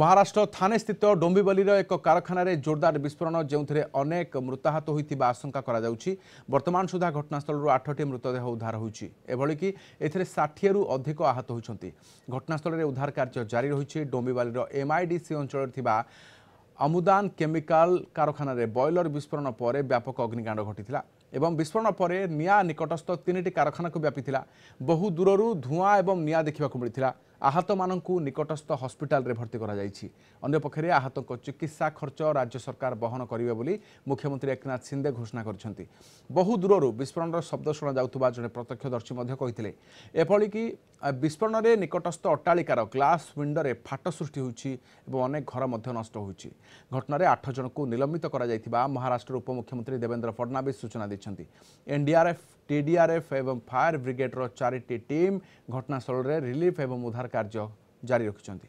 ମହାରାଷ୍ଟ୍ର ଥାନେ ସ୍ଥିତ ଡୋମ୍ବିବଲିର ଏକ କାରଖାନାରେ ଜୋରଦାର ବିସ୍ଫୋରଣ ଯେଉଁଥିରେ ଅନେକ ମୃତାହତ ହୋଇଥିବା ଆଶଙ୍କା କରାଯାଉଛି ବର୍ତ୍ତମାନ ସୁଦ୍ଧା ଘଟଣାସ୍ଥଳରୁ ଆଠଟି ମୃତଦେହ ଉଦ୍ଧାର ହୋଇଛି ଏଭଳିକି ଏଥିରେ ଷାଠିଏରୁ ଅଧିକ ଆହତ ହୋଇଛନ୍ତି ଘଟଣାସ୍ଥଳରେ ଉଦ୍ଧାର କାର୍ଯ୍ୟ ଜାରି ରହିଛି ଡୋମ୍ବିବାଲିର ଏମ୍ଆଇଡିସି ଅଞ୍ଚଳରେ ଥିବା আমুদান কেমিকাল কারখানার বয়লর বিস্ফোরণ পরে ব্যাপক অগ্নিকাণ্ড ঘটি এবং বিস্ফোরণ পরে নিয়া নিকটস্থ তিনটি কারখানাকে ব্যাপি বহু দূরর ধূয়া এবং নিয়া দেখা মিলে ଆହତମାନଙ୍କୁ ନିକଟସ୍ଥ ହସ୍ପିଟାଲରେ ଭର୍ତ୍ତି କରାଯାଇଛି ଅନ୍ୟପକ୍ଷରେ ଆହତଙ୍କ ଚିକିତ୍ସା ଖର୍ଚ୍ଚ ରାଜ୍ୟ ସରକାର ବହନ କରିବେ ବୋଲି ମୁଖ୍ୟମନ୍ତ୍ରୀ ଏକନାଥ ସିନ୍ଦେ ଘୋଷଣା କରିଛନ୍ତି ବହୁ ଦୂରରୁ ବିସ୍ଫୋରଣର ଶବ୍ଦ ଶୁଣାଯାଉଥିବା ଜଣେ ପ୍ରତ୍ୟକ୍ଷଦର୍ଶୀ ମଧ୍ୟ କହିଥିଲେ ଏଭଳିକି ବିସ୍ଫୋରଣରେ ନିକଟସ୍ଥ ଅଟ୍ଟାଳିକାର ଗ୍ଲାସ୍ ୱିଣ୍ଡୋରେ ଫାଟ ସୃଷ୍ଟି ହୋଇଛି ଏବଂ ଅନେକ ଘର ମଧ୍ୟ ନଷ୍ଟ ହୋଇଛି ଘଟଣାରେ ଆଠ ଜଣଙ୍କୁ ନିଲମ୍ବିତ କରାଯାଇଥିବା ମହାରାଷ୍ଟ୍ର ଉପମୁଖ୍ୟମନ୍ତ୍ରୀ ଦେବେନ୍ଦ୍ର ଫଡ଼ନାବିସ୍ ସୂଚନା ଦେଇଛନ୍ତି ଏନ୍ଡିଆର୍ଏଫ୍ ଟିଡିଆର୍ଏଫ୍ ଏବଂ ଫାୟାର ବ୍ରିଗେଡ୍ର ଚାରିଟି ଟିମ୍ ଘଟଣାସ୍ଥଳରେ ରିଲିଫ୍ ଏବଂ ଉଦ୍ଧାର କାର୍ଯ୍ୟ ଜାରି ରଖିଛନ୍ତି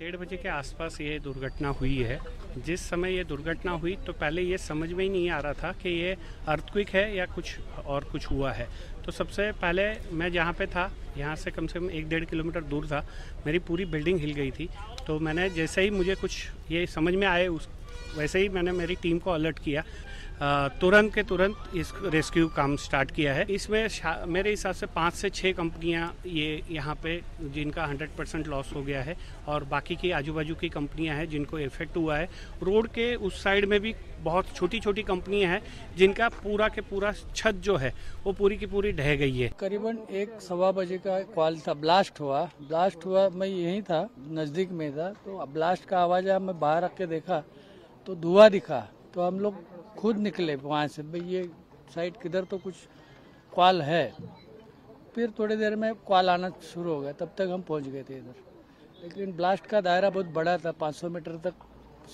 डेढ़ बजे के आसपास ये दुर्घटना हुई है जिस समय ये दुर्घटना हुई तो पहले ये समझ में ही नहीं आ रहा था कि ये अर्थक्विक है या कुछ और कुछ हुआ है तो सबसे पहले मैं जहाँ पे था यहाँ से कम से कम एक डेढ़ किलोमीटर दूर था मेरी पूरी बिल्डिंग हिल गई थी तो मैंने जैसे ही मुझे कुछ ये समझ में आए उस वैसे ही मैंने मेरी टीम को अलर्ट किया तुरंत के तुरंत इस रेस्क्यू काम स्टार्ट किया है इसमें मेरे हिसाब से पाँच से छः कंपनियां ये यहाँ पे जिनका 100 परसेंट लॉस हो गया है और बाकी की आजू बाजू की कंपनियां हैं जिनको इफेक्ट हुआ है रोड के उस साइड में भी बहुत छोटी छोटी कंपनियां हैं जिनका पूरा के पूरा छत जो है वो पूरी की पूरी ढह गई है करीबन एक सवा बजे का कॉल था ब्लास्ट हुआ ब्लास्ट हुआ मैं यहीं था नज़दीक में था तो ब्लास्ट का आवाज़ मैं बाहर आके देखा तो धुआं दिखा तो हम लोग खुद निकले वहाँ से भाई ये साइड किधर तो कुछ कॉल है फिर थोड़ी देर में कॉल आना शुरू हो गया तब तक हम पहुँच गए थे इधर लेकिन ब्लास्ट का दायरा बहुत बड़ा था 500 मीटर तक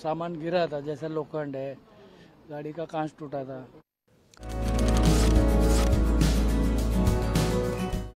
सामान गिरा था जैसे लोखंड है गाड़ी का कांच टूटा था